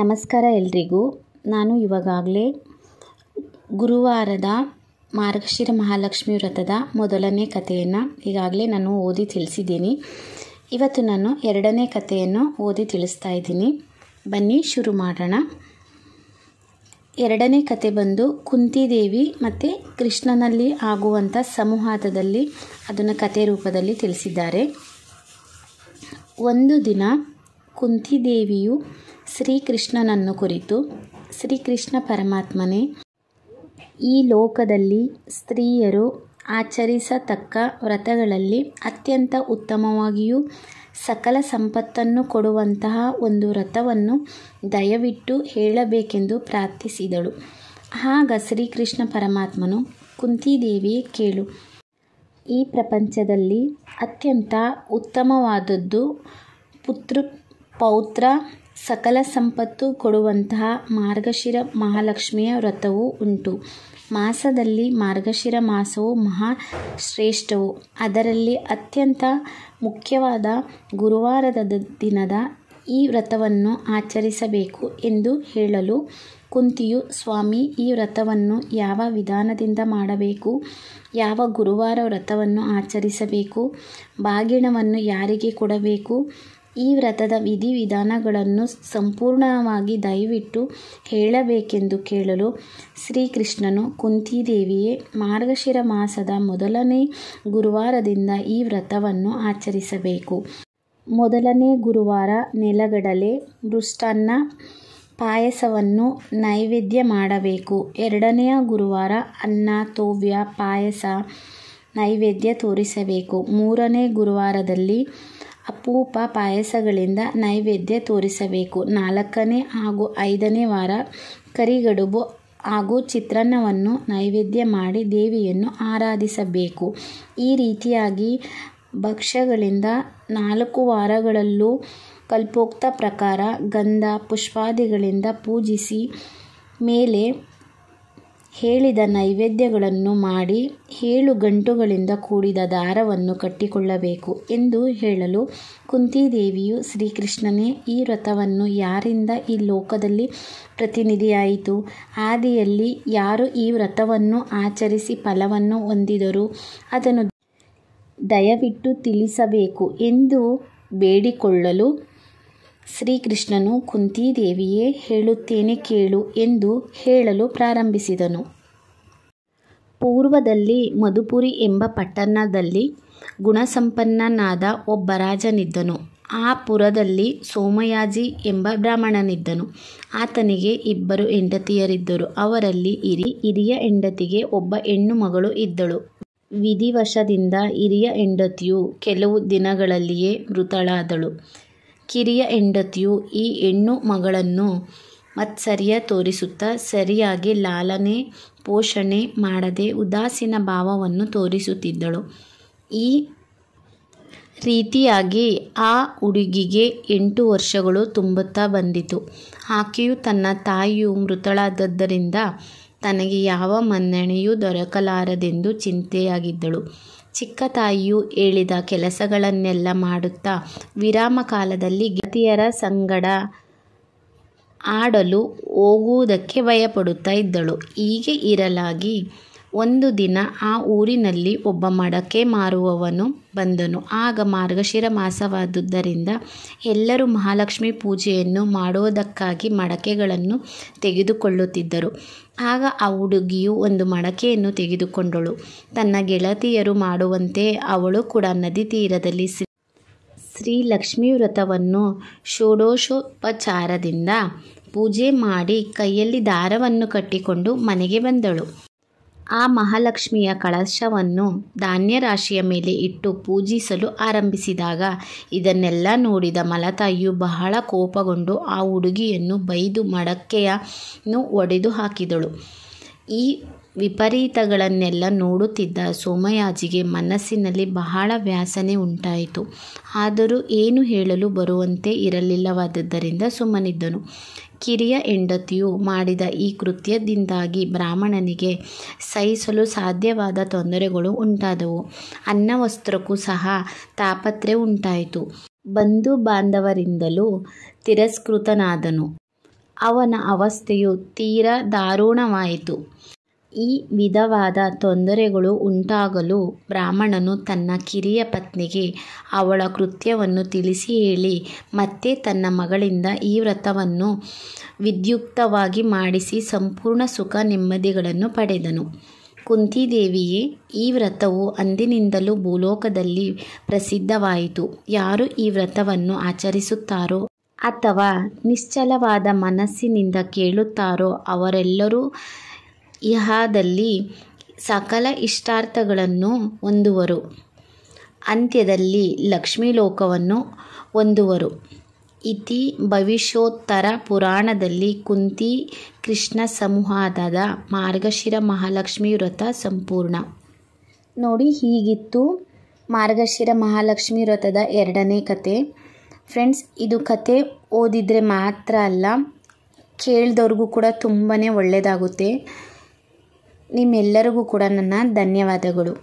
ನಮಸ್ಕಾರ ಎಲ್ರಿಗೂ ನಾನು ಇವಾಗಲೇ ಗುರುವಾರದ ಮಾರ್ಗಶಿರ ಮಹಾಲಕ್ಷ್ಮಿ ವ್ರತದ ಮೊದಲನೇ ಕಥೆಯನ್ನು ಈಗಾಗಲೇ ನಾನು ಓದಿ ತಿಳಿಸಿದ್ದೀನಿ ಇವತ್ತು ನಾನು ಎರಡನೇ ಕಥೆಯನ್ನು ಓದಿ ತಿಳಿಸ್ತಾ ಇದ್ದೀನಿ ಬನ್ನಿ ಶುರು ಮಾಡೋಣ ಎರಡನೇ ಕತೆ ಬಂದು ಕುಂತಿದೇವಿ ಮತ್ತು ಕೃಷ್ಣನಲ್ಲಿ ಆಗುವಂಥ ಸಮೂಹದಲ್ಲಿ ಅದನ್ನು ಕತೆ ರೂಪದಲ್ಲಿ ತಿಳಿಸಿದ್ದಾರೆ ಒಂದು ದಿನ ಕುಂತಿದೇವಿಯು ಶ್ರೀಕೃಷ್ಣನನ್ನು ಕುರಿತು ಶ್ರೀಕೃಷ್ಣ ಪರಮಾತ್ಮನೇ ಈ ಲೋಕದಲ್ಲಿ ಸ್ತ್ರೀಯರು ಆಚರಿಸತಕ್ಕ ವ್ರತಗಳಲ್ಲಿ ಅತ್ಯಂತ ಉತ್ತಮವಾಗಿಯೂ ಸಕಲ ಸಂಪತ್ತನ್ನು ಕೊಡುವಂತಹ ಒಂದು ವ್ರತವನ್ನು ದಯವಿಟ್ಟು ಹೇಳಬೇಕೆಂದು ಪ್ರಾರ್ಥಿಸಿದಳು ಆಗ ಶ್ರೀಕೃಷ್ಣ ಪರಮಾತ್ಮನು ಕುಂತಿದೇವಿಯೇ ಕೇಳು ಈ ಪ್ರಪಂಚದಲ್ಲಿ ಅತ್ಯಂತ ಉತ್ತಮವಾದದ್ದು ಪುತ್ರ ಪೌತ್ರ ಸಕಲ ಸಂಪತ್ತು ಕೊಡುವಂತಹ ಮಾರ್ಗಶಿರ ಮಹಾಲಕ್ಷ್ಮಿಯ ವ್ರತವೂ ಉಂಟು ಮಾಸದಲ್ಲಿ ಮಾರ್ಗಶಿರ ಮಾಸವು ಮಹಾ ಶ್ರೇಷ್ಠವು ಅದರಲ್ಲಿ ಅತ್ಯಂತ ಮುಖ್ಯವಾದ ಗುರುವಾರದ ದಿನದ ಈ ವ್ರತವನ್ನು ಆಚರಿಸಬೇಕು ಎಂದು ಹೇಳಲು ಕುಂತಿಯು ಸ್ವಾಮಿ ಈ ವ್ರತವನ್ನು ಯಾವ ವಿಧಾನದಿಂದ ಮಾಡಬೇಕು ಯಾವ ಗುರುವಾರ ವ್ರತವನ್ನು ಆಚರಿಸಬೇಕು ಬಾಗಿಣವನ್ನು ಯಾರಿಗೆ ಕೊಡಬೇಕು ಈ ವ್ರತದ ವಿಧಿವಿಧಾನಗಳನ್ನು ಸಂಪೂರ್ಣವಾಗಿ ದಯವಿಟ್ಟು ಹೇಳಬೇಕೆಂದು ಕೇಳಲು ಶ್ರೀಕೃಷ್ಣನು ಕುಂತಿದೇವಿಯೇ ಮಾರ್ಗಶಿರ ಮಾಸದ ಮೊದಲನೇ ಗುರುವಾರದಿಂದ ಈ ವ್ರತವನ್ನು ಆಚರಿಸಬೇಕು ಮೊದಲನೇ ಗುರುವಾರ ನೆಲಗಡಲೆ ಮೃಷ್ಟಾನ್ನ ಪಾಯಸವನ್ನು ನೈವೇದ್ಯ ಮಾಡಬೇಕು ಎರಡನೆಯ ಗುರುವಾರ ಅನ್ನ ತೋವ್ಯ ಪಾಯಸ ನೈವೇದ್ಯ ತೋರಿಸಬೇಕು ಮೂರನೇ ಗುರುವಾರದಲ್ಲಿ ಪೂಪ ಪಾಯಸಗಳಿಂದ ನೈವೇದ್ಯ ತೋರಿಸಬೇಕು ನಾಲ್ಕನೇ ಹಾಗೂ ಐದನೇ ವಾರ ಕರಿಗಡುಬು ಹಾಗೂ ಚಿತ್ರಾನ್ನವನ್ನು ನೈವೇದ್ಯ ಮಾಡಿ ದೇವಿಯನ್ನು ಆರಾಧಿಸಬೇಕು ಈ ರೀತಿಯಾಗಿ ಭಕ್ಷ್ಯಗಳಿಂದ ನಾಲ್ಕು ವಾರಗಳಲ್ಲೂ ಕಲ್ಪೋಕ್ತ ಪ್ರಕಾರ ಗಂಧ ಪುಷ್ಪಾದಿಗಳಿಂದ ಪೂಜಿಸಿ ಮೇಲೆ ಹೇಳಿದ ನೈವೇದ್ಯಗಳನ್ನು ಮಾಡಿ ಏಳು ಗಂಟುಗಳಿಂದ ಕೂಡಿದ ದಾರವನ್ನು ಕಟ್ಟಿಕೊಳ್ಳಬೇಕು ಎಂದು ಹೇಳಲು ಕುಂತಿದೇವಿಯು ಶ್ರೀಕೃಷ್ಣನೇ ಈ ವ್ರತವನ್ನು ಯಾರಿಂದ ಈ ಲೋಕದಲ್ಲಿ ಪ್ರತಿನಿಧಿಯಾಯಿತು ಆದಿಯಲ್ಲಿ ಯಾರು ಈ ವ್ರತವನ್ನು ಆಚರಿಸಿ ಫಲವನ್ನು ಹೊಂದಿದರು ಅದನ್ನು ದಯವಿಟ್ಟು ತಿಳಿಸಬೇಕು ಎಂದು ಬೇಡಿಕೊಳ್ಳಲು ಶ್ರೀಕೃಷ್ಣನು ಕುಂತಿದೇವಿಯೇ ಹೇಳುತ್ತೇನೆ ಕೇಳು ಎಂದು ಹೇಳಲು ಪ್ರಾರಂಭಿಸಿದನು ಪೂರ್ವದಲ್ಲಿ ಮಧುಪುರಿ ಎಂಬ ಪಟ್ಟಣದಲ್ಲಿ ಗುಣಸಂಪನ್ನನಾದ ಒಬ್ಬ ರಾಜನಿದ್ದನು ಆ ಪುರದಲ್ಲಿ ಸೋಮಯಾಜಿ ಎಂಬ ಬ್ರಾಹ್ಮಣನಿದ್ದನು ಆತನಿಗೆ ಇಬ್ಬರು ಹೆಂಡತಿಯರಿದ್ದರು ಅವರಲ್ಲಿ ಇರಿ ಹಿರಿಯ ಹೆಂಡತಿಗೆ ಒಬ್ಬ ಹೆಣ್ಣು ಮಗಳು ಇದ್ದಳು ವಿಧಿವಶದಿಂದ ಹಿರಿಯ ಹೆಂಡತಿಯು ಕೆಲವು ದಿನಗಳಲ್ಲಿಯೇ ಮೃತಳಾದಳು ಕಿರಿಯ ಹೆಂಡತಿಯು ಈ ಹೆಣ್ಣು ಮಗಳನ್ನು ಮತ್ಸರ್ಯ ತೋರಿಸುತ್ತಾ ಸರಿಯಾಗಿ ಲಾಲನೆ ಪೋಷಣೆ ಮಾಡದೆ ಉದಾಸೀನ ಭಾವವನ್ನು ತೋರಿಸುತ್ತಿದ್ದಳು ಈ ರೀತಿಯಾಗಿ ಆ ಹುಡುಗಿಗೆ ಎಂಟು ವರ್ಷಗಳು ತುಂಬುತ್ತಾ ಬಂದಿತು ಆಕೆಯು ತನ್ನ ತಾಯಿಯು ಮೃತಳಾದದ್ದರಿಂದ ತನಗೆ ಯಾವ ಮನ್ನಣೆಯೂ ದೊರಕಲಾರದೆಂದು ಚಿಂತೆಯಾಗಿದ್ದಳು ಚಿಕ್ಕ ತಾಯಿಯು ಹೇಳಿದ ಕೆಲಸಗಳನ್ನೆಲ್ಲ ಮಾಡುತ್ತಾ ವಿರಾಮ ಕಾಲದಲ್ಲಿ ಗತಿಯರ ಸಂಗಡ ಆಡಲು ಹೋಗುವುದಕ್ಕೆ ಭಯಪಡುತ್ತಾ ಇದ್ದಳು ಹೀಗೆ ಇರಲಾಗಿ ಒಂದು ದಿನ ಆ ಊರಿನಲ್ಲಿ ಒಬ್ಬ ಮಡಕೆ ಮಾರುವವನು ಬಂದನು ಆಗ ಮಾರ್ಗಶಿರ ಮಾಸವಾದುದರಿಂದ ಎಲ್ಲರೂ ಮಹಾಲಕ್ಷ್ಮಿ ಪೂಜೆಯನ್ನು ಮಾಡುವುದಕ್ಕಾಗಿ ಮಡಕೆಗಳನ್ನು ತೆಗೆದುಕೊಳ್ಳುತ್ತಿದ್ದರು ಆಗ ಆ ಹುಡುಗಿಯು ಒಂದು ಮಡಕೆಯನ್ನು ತೆಗೆದುಕೊಂಡಳು ತನ್ನ ಗೆಳತಿಯರು ಮಾಡುವಂತೆ ಅವಳು ಕೂಡ ನದಿ ತೀರದಲ್ಲಿ ಶ್ರೀ ಲಕ್ಷ್ಮೀ ವ್ರತವನ್ನು ಷೋಡೋಶೋಪಚಾರದಿಂದ ಪೂಜೆ ಮಾಡಿ ಕೈಯಲ್ಲಿ ದಾರವನ್ನು ಕಟ್ಟಿಕೊಂಡು ಮನೆಗೆ ಬಂದಳು ಆ ಮಹಾಲಕ್ಷ್ಮಿಯ ಕಳಶವನ್ನು ಧಾನ್ಯ ರಾಶಿಯ ಮೇಲೆ ಇಟ್ಟು ಪೂಜಿಸಲು ಆರಂಭಿಸಿದಾಗ ಇದನ್ನೆಲ್ಲ ನೋಡಿದ ಮಲತಾಯಿಯು ಬಹಳ ಕೋಪಗೊಂಡು ಆ ಹುಡುಗಿಯನ್ನು ಬೈದು ಮಡಕೆಯನ್ನು ಒಡೆದು ಹಾಕಿದಳು ಈ ವಿಪರೀತಗಳನ್ನೆಲ್ಲ ನೋಡುತ್ತಿದ್ದ ಸೋಮಯಾಜಿಗೆ ಮನಸ್ಸಿನಲ್ಲಿ ಬಹಳ ವ್ಯಾಸನೆ ಉಂಟಾಯಿತು ಆದರೂ ಏನು ಹೇಳಲು ಬರುವಂತೆ ಇರಲಿಲ್ಲವಾದದ್ದರಿಂದ ಸುಮ್ಮನಿದ್ದನು ಕಿರಿಯ ಹೆಂಡತಿಯು ಮಾಡಿದ ಈ ಕೃತ್ಯದಿಂದಾಗಿ ಬ್ರಾಹ್ಮಣನಿಗೆ ಸಹಿಸಲು ಸಾಧ್ಯವಾದ ತೊಂದರೆಗಳು ಉಂಟಾದವು ಅನ್ನವಸ್ತ್ರಕ್ಕೂ ಸಹ ತಾಪತ್ರೆ ಉಂಟಾಯಿತು ಬಂಧು ಬಾಂಧವರಿಂದಲೂ ತಿರಸ್ಕೃತನಾದನು ಅವನ ಅವಸ್ಥೆಯು ತೀರಾ ದಾರುಣವಾಯಿತು ಈ ವಿಧವಾದ ತೊಂದರೆಗಳು ಉಂಟಾಗಲು ಬ್ರಾಹ್ಮಣನು ತನ್ನ ಕಿರಿಯ ಪತ್ನಿಗೆ ಅವಳ ಕೃತ್ಯವನ್ನು ತಿಳಿಸಿ ಹೇಳಿ ಮತ್ತೆ ತನ್ನ ಮಗಳಿಂದ ಈ ವ್ರತವನ್ನು ವಿದ್ಯುಕ್ತವಾಗಿ ಮಾಡಿಸಿ ಸಂಪೂರ್ಣ ಸುಖ ನೆಮ್ಮದಿಗಳನ್ನು ಪಡೆದನು ಕುಂತಿದೇವಿಯೇ ಈ ವ್ರತವು ಅಂದಿನಿಂದಲೂ ಭೂಲೋಕದಲ್ಲಿ ಪ್ರಸಿದ್ಧವಾಯಿತು ಯಾರು ಈ ವ್ರತವನ್ನು ಆಚರಿಸುತ್ತಾರೋ ಅಥವಾ ನಿಶ್ಚಲವಾದ ಮನಸ್ಸಿನಿಂದ ಕೇಳುತ್ತಾರೋ ಅವರೆಲ್ಲರೂ ಇಹಾದಲ್ಲಿ ಸಕಲ ಇಷ್ಟಾರ್ಥಗಳನ್ನು ಹೊಂದುವರು ಅಂತ್ಯದಲ್ಲಿ ಲಕ್ಷ್ಮೀ ಲೋಕವನ್ನು ಹೊಂದುವರು ಇತಿ ಭವಿಷ್ಯೋತ್ತರ ಪುರಾಣದಲ್ಲಿ ಕುಂತಿ ಕೃಷ್ಣ ಸಮೂಹದ ಮಾರ್ಗಶಿರ ಮಹಾಲಕ್ಷ್ಮಿ ವ್ರತ ಸಂಪೂರ್ಣ ನೋಡಿ ಹೀಗಿತ್ತು ಮಾರ್ಗಶಿರ ಮಹಾಲಕ್ಷ್ಮಿ ವ್ರತದ ಎರಡನೇ ಕತೆ ಫ್ರೆಂಡ್ಸ್ ಇದು ಕತೆ ಓದಿದರೆ ಮಾತ್ರ ಅಲ್ಲ ಕೇಳಿದವ್ರಿಗೂ ಕೂಡ ತುಂಬಾ ಒಳ್ಳೆಯದಾಗುತ್ತೆ ನಿಮ್ಮೆಲ್ಲರಿಗೂ ಕೂಡ ನನ್ನ ಧನ್ಯವಾದಗಳು